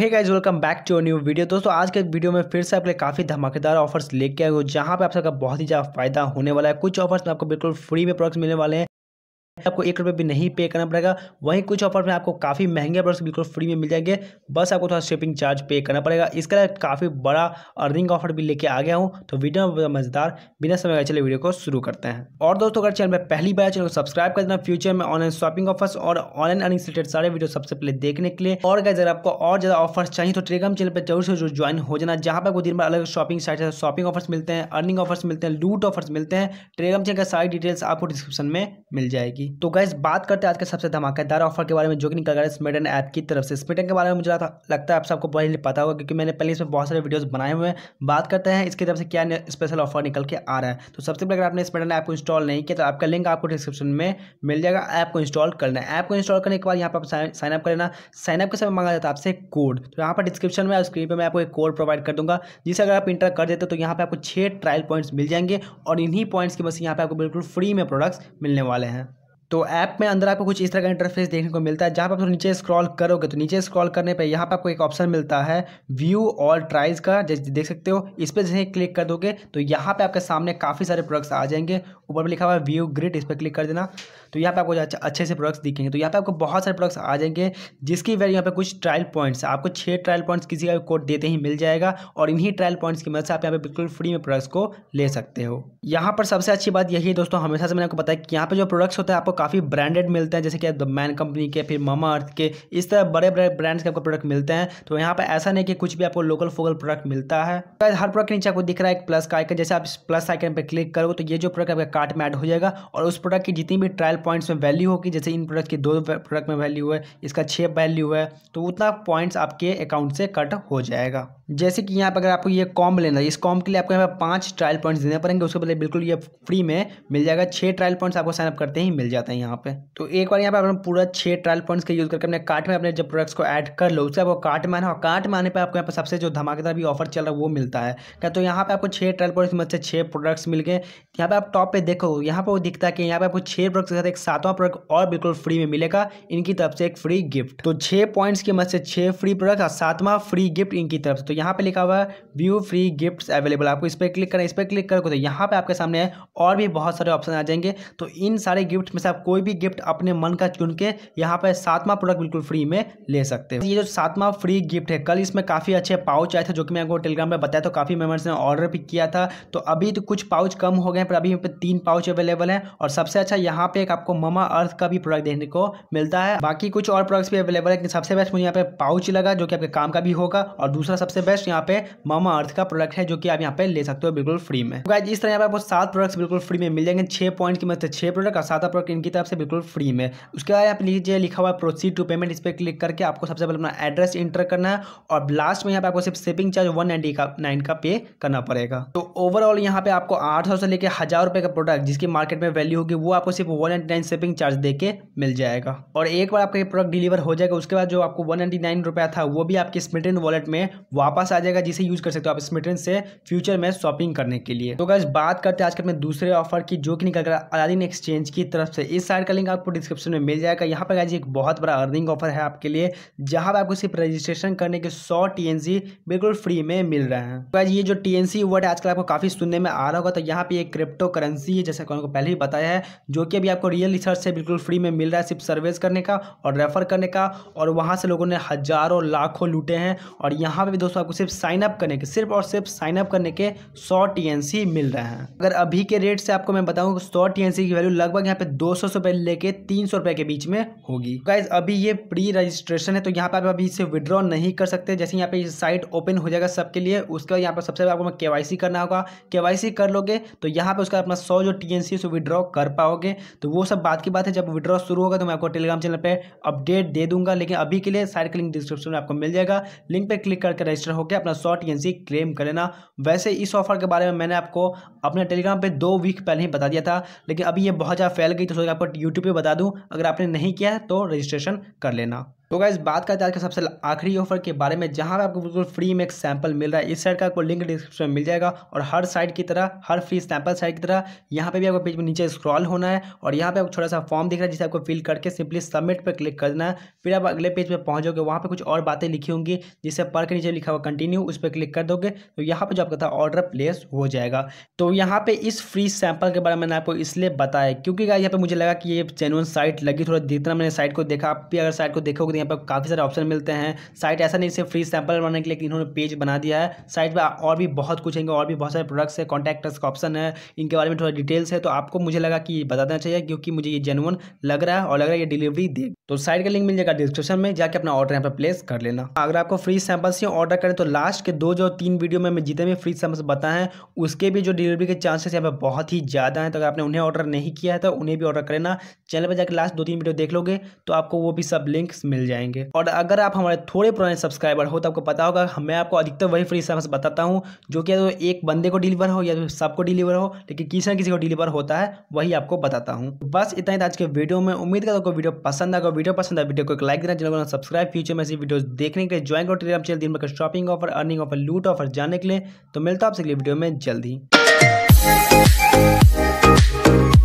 hey guys welcome back to our new video दोस्तों आज के वीडियो में फिर से आपके काफ़ी धमाकेदार ऑफर्स लेके आए हो जहाँ पे आप सबका बहुत ही ज़्यादा फायदा होने वाला है कुछ ऑफर्स में आपको बिल्कुल फ्री में प्रोडक्ट्स मिलने वाले हैं आपको एक रुपये भी नहीं पे करना पड़ेगा वहीं कुछ ऑफर में आपको काफ़ी महंगे प्रोडक्ट्स बिल्कुल फ्री में मिल जाएंगे बस आपको थोड़ा शिपिंग चार्ज पे करना पड़ेगा इसके अलावा काफ़ी बड़ा अर्निंग ऑफर भी लेके आ गया हूँ तो वीडियो में मज़ेदार बिना समय का चले वीडियो को शुरू करते हैं और दोस्तों अगर चैनल पर पहली बार चैनल को सब्सक्राइब कर देना फ्यूचर में ऑनलाइन शॉपिंग ऑफर्स और ऑनलाइन अर्निंग रिलेटेड सारे वीडियो सबसे पहले देखने के लिए और अगर आपको और ज़्यादा ऑफर्स चाहिए तो टेलीग्राम चैनल पर जरूर से जरूर ज्वाइन हो जाना जहाँ पर आपको दिन भर अलग शॉपिंग साइट है शॉपिंग ऑफर्स मिलते हैं अर्निंग ऑफर्स मिलते हैं लूट ऑफर्स मिलते हैं टेलीग्राम चैनल का सारी डिटेल्स आपको डिस्क्रिप्शन में मिल जाएगी तो गैस बात करते हैं आज के सबसे धमाकेदार ऑफर के बारे में जो कि निकल रहा है स्मिटन ऐप की तरफ से स्मिटन के बारे में मुझे लगता है आप सबको पहले पता होगा क्योंकि मैंने पहले इसमें बहुत सारे वीडियोस बनाए हुए हैं बात करते हैं इसकी तरफ से क्या स्पेशल ऑफर निकल के आ रहा है तो सबसे पहले अगर आपने स्मिटन ऐप को इंस्टॉल नहीं किया तो आपका लिंक आपको डिस्क्रिप्शन में मिल जाएगा ऐप को इंस्टॉल करना है ऐप को इंस्टॉल करने के बाद यहाँ पर साइन अप कर लेना साइन अप के समय मांगा जाता है आपसे कोड तो यहाँ पर डिस्क्रिप्शन में स्क्रीन पर मैं आपको एक कोड प्रोवाइड कर दूँगा जिसे अगर आप इंटर कर देते तो यहाँ पर आपको छः ट्रायल पॉइंट्स मिल जाएंगे और इन्हीं पॉइंट्स की बस यहाँ पर आपको बिल्कुल फ्री में प्रोडक्ट्स मिलने वाले हैं तो ऐप में अंदर आपको कुछ इस तरह का इंटरफेस देखने को मिलता है जहाँ पर आप नीचे स्क्रॉल करोगे तो नीचे स्क्रॉल करने पर यहाँ पर आपको एक ऑप्शन मिलता है व्यू और ट्राइज का जैसे देख सकते हो इस पर जैसे क्लिक कर दोगे तो यहाँ पे आपके सामने काफ़ी सारे प्रोडक्ट्स आ जाएंगे ऊपर में लिखा हुआ है व्यू ग्रिड इस पर क्लिक कर देना तो यहाँ पर आपको अच्छे से प्रोडक्ट्स दिखेंगे तो यहाँ पर आपको बहुत सारे प्रोडक्ट्स आ जाएंगे जिसकी वजह यहाँ पर कुछ ट्रायल पॉइंट्स आपको छः ट्रायल पॉइंट्स किसी का कोड देते ही मिल जाएगा और इन्हीं ट्रायल पॉइंट्स की मदद से आप यहाँ पर बिल्कुल फ्री में प्रोडक्ट्स को ले सकते हो यहाँ पर सबसे अच्छी बात यही है दोस्तों हमेशा से मैंने आपको बताया कि यहाँ पर जो प्रोडक्ट्स होता है आपको काफ़ी ब्रांडेड मिलते हैं जैसे कि द मैन कंपनी के फिर मामा अर्थ के इस तरह बड़े बड़े ब्रांड्स के आपको प्रोडक्ट मिलते हैं तो यहाँ पर ऐसा नहीं कि कुछ भी आपको लोकल फोकल प्रोडक्ट मिलता है तो हर प्रोडक्ट नीचे आपको दिख रहा है एक प्लस का आइकन जैसे आप इस प्लस आइकन पर क्लिक करोगे तो ये जो प्रोडक्ट आपका कार्ट में ऐड हो जाएगा और उस प्रोडक्ट की जितनी भी ट्रायल पॉइंट्स में वैल्यू होगी जैसे इन प्रोडक्ट की दो प्रोडक्ट में वैल्यू है इसका छः वैल्यू है तो उतना पॉइंट्स आपके अकाउंट से कट हो जाएगा जैसे कि यहाँ पर अगर आपको ये कॉम लेना है इस कॉम के लिए आपको यहाँ पर पाँच ट्रायल पॉइंट्स देने पड़ेंगे उसके बदले बिल्कुल ये फ्री में मिल जाएगा छः ट्रायल पॉइंट्स आपको साइनअप करते ही मिल जाते हैं जाते हैं यहाँ पे तो एक बार यहाँ पे अपने पूरा छह ट्रायल पॉइंट्स का यूज़ करके अपने कार्ट में अपने जब प्रोडक्ट्स को ऐड कर लो उसके वो कार्ट में आना और कार्ट में आने पर आपको यहाँ पर सबसे जो धमाकेदार भी ऑफर चल रहा है वो मिलता है क्या तो यहाँ पे आपको छह ट्रायल पॉइंट्स मत से छह प्रोडक्ट्स मिल गए यहाँ पे आप टॉप पे देखो यहाँ पर वो दिखता है कि यहाँ पे आपको छह प्रोडक्ट्स के साथ एक सातवां प्रोडक्ट और बिल्कुल फ्री में मिलेगा इनकी तरफ से एक फ्री गिफ्ट तो छह पॉइंट्स की मत से छह फ्री प्रोडक्ट और सातवां फ्री गिफ्ट इनकी तरफ से तो यहाँ पे लिखा हुआ है व्यू फ्री गिफ्ट अवेलेबल आपको इस पर क्लिक करना इस पर क्लिक करोगे तो यहाँ पे आपके सामने और भी बहुत सारे ऑप्शन आ जाएंगे तो इन सारे गिफ्ट में से आप कोई भी गिफ्ट अपने मन का चुन के यहाँ पर सातवा प्रोडक्ट बिल्कुल फ्री में ले सकते हैं ये जो सातवा फ्री गिफ्ट है कल इसमें काफ़ी अच्छे पाउच आए थे जो कि मैं आपको टेलीग्राम पर बताया तो काफ़ी मेम्बर्स ने ऑर्डर भी किया था तो अभी तो कुछ पाउच कम हो गए पर अभी यहाँ पे तीन पाउच अवेलेबल है और सबसे अच्छा यहाँ पे एक आपको ममा अर्थ का भी प्रोडक्ट देखने को मिलता है बाकी कुछ और प्रोडक्ट्स भी अवेलेबल है सबसे बेस्ट मुझे यहाँ पे पाउच लगा जो कि आपके काम का भी होगा और दूसरा सबसे बेस्ट यहाँ पे ममा अर्थ का प्रोडक्ट है जो कि आप यहाँ पे ले सकते हो बिल्कुल फ्री में तो इस तरह यहाँ पे आपको सात प्रोडक्ट्स बिल्कुल फ्री में मिल जाएंगे छह पॉइंट की मदद से छह प्रोडक्ट और सात प्रोडक्ट इनके की तरफ से बिल्कुल फ्री में उसके बाद आप लीजिए लिखा हुआ प्रोसीड टू पेमेंट इस पर क्लिक करके आपको सबसे पहले अपना एड्रेस इंटर करना है और लास्ट में यहाँ पे आपको सिर्फ शिपिंग चार्ज वन नाइनटी का नाइन का पे करना पड़ेगा तो ओवरऑल यहाँ पे आपको आठ सौ से लेकर हज़ार रुपये का प्रोडक्ट जिसकी मार्केट में वैल्यू होगी वो आपको सिर्फ one ninety nine shipping charge दे के मिल जाएगा और एक बार आपका ये प्रोडक्ट डिलीवर हो जाएगा उसके बाद जो आपको वन नाइन्टी नाइन रुपया था वो भी आपके स्मिटन वॉलेट में वापस आ जाएगा जिसे यूज़ कर सकते हो आप स्मिटन से फ्यूचर में शॉपिंग करने के लिए तो अगर बात करते हैं आजकल में दूसरे ऑफर की जो कि निकल कर अलादीन एक्सचेंज की तरफ से इस साइट का लिंक आपको डिस्क्रिप्शन में मिल जाएगा यहाँ पर गाइज एक बहुत बड़ा अर्निंग ऑफर है आपके लिए जहाँ पर आपको सिर्फ रजिस्ट्रेशन करने के सौ टी बिल्कुल फ्री में मिल रहे हैं तो गाइज ये जो टी वर्ड आजकल आपको काफ़ी सुनने में आ रहा होगा तो यहाँ पर एक क्रिप्टो करेंसी है जैसा कि उनको पहले ही बताया है जो कि अभी आपको रियल रिसर्च से बिल्कुल फ्री में मिल रहा है सिर्फ सर्वेस करने का और रेफर करने का और वहाँ से लोगों ने हज़ारों लाखों लूटे हैं और यहाँ पर भी दोस्तों आपको सिर्फ साइनअप करने के सिर्फ और सिर्फ साइनअप करने के सौ टी मिल रहे हैं अगर अभी के रेट से आपको मैं बताऊँ सौ टी की वैल्यू लगभग यहाँ पे दो सौ रुपये लेके तीन सौ रुपये के बीच में होगी गाइज अभी ये प्री रजिस्ट्रेशन है तो यहाँ पे आप अभी इसे विद्रॉ नहीं कर सकते जैसे यहाँ पे साइट ओपन हो जाएगा सबके लिए उसके बाद यहाँ पर सबसे आपको के वाई करना होगा के कर लोगे तो यहाँ पे उसका अपना सौ जो टी एन सी विड्रॉ कर पाओगे तो वो सब बात की बात है जब विद्रॉ शुरू होगा तो मैं आपको टेलीग्राम चैनल पर अपडेट दे दूंगा लेकिन अभी के लिए साइट का लिंक डिस्क्रिप्शन में आपको मिल जाएगा लिंक पर क्लिक करके रजिस्टर होकर अपना सौ टी एन सी क्लेम कर लेना वैसे इस ऑफर के बारे में मैंने आपको अपने टेलीग्राम पर दो वीक पहले ही बता दिया था लेकिन अभी ये बहुत ज़्यादा फैल गई तो सोचा जगह पर यूट्यूब पर बता दूँ अगर आपने नहीं किया है तो रजिस्ट्रेशन कर लेना तो गाइज बात करते हैं आज का सबसे आखिरी ऑफर के बारे में जहाँ पर आपको बिल्कुल फ्री में एक सैंपल मिल रहा है इस साइड का आपको लिंक डिस्क्रिप्शन में मिल जाएगा और हर साइड की तरह हर फ्री सैंपल साइड की तरह यहाँ पे भी आपको पेज में नीचे स्क्रॉल होना है और यहाँ पे आपको छोटा सा फॉर्म दिख रहा है जिसे आपको फिल करके सिंपली सबमिट पर क्लिक करना है फिर आप अगले पेज पर पहुँचोगे वहाँ पर कुछ और बातें लिखी होंगी जिससे पढ़ के नीचे लिखा हुआ कंटिन्यू उस पर क्लिक कर दोगे तो यहाँ पर जो आपका था ऑर्डर प्लेस हो जाएगा तो यहाँ पर इस फ्री सैंपल के बारे में मैंने आपको इसलिए बताया क्योंकि यहाँ पर मुझे लगा कि ये जेनुअन साइट लगी थोड़ा जितना मैंने साइट को देखा आप भी अगर साइट को देखोगे हैं यहाँ पर काफ़ी सारे ऑप्शन मिलते हैं साइट ऐसा नहीं सिर्फ फ्री सैंपल बनाने के लिए इन्होंने पेज बना दिया है साइट पर और भी बहुत कुछ है और भी बहुत सारे प्रोडक्ट्स है कॉन्टैक्टर्स का ऑप्शन है इनके बारे में थोड़ा डिटेल्स है तो आपको मुझे लगा कि बता देना चाहिए क्योंकि मुझे ये जेनुअन लग रहा है और लग रहा है ये डिलीवरी दे तो साइट का लिंक मिल जाएगा डिस्क्रिप्शन में जाकर अपना ऑर्डर यहाँ पर प्लेस कर लेना अगर आपको फ्री सैंपल्स ही ऑर्डर करें तो लास्ट के दो जो तीन वीडियो में जितने भी फ्री सैंपल्स बताएं उसके भी जो डिलीवरी के चांसेस यहाँ पर बहुत ही ज़्यादा हैं तो अगर आपने उन्हें ऑर्डर नहीं किया है तो उन्हें भी ऑर्डर करना चैनल पर जाकर लास्ट दो तीन वीडियो देख लोगे तो आपको वो भी सब लिंक्स मिल जाए जाएंगे और अगर आप हमारे थोड़े पुराने सब्सक्राइबर हो तो आपको पता होगा मैं आपको अधिकतर वही फ्री सर्विस बताता हूँ जो कि तो एक बंदे को डिलीवर हो या तो सबको डिलीवर हो लेकिन किसी ना किसी को डिलीवर होता है वही आपको बताता हूँ तो बस इतना ही आज के वीडियो में उम्मीद करता हूँ वीडियो पसंद आगे वीडियो पसंद है वीडियो को एक लाइक देना जिनको सब्सक्राइब फ्यूचर में ऐसी वीडियो देखने के लिए ज्वाइन करो टेलीग्राम चैनल दिन भर शॉपिंग ऑफर अर्निंग ऑफर लूट ऑफर जाने के लिए तो मिलता है आपसे अगले वीडियो में जल्द ही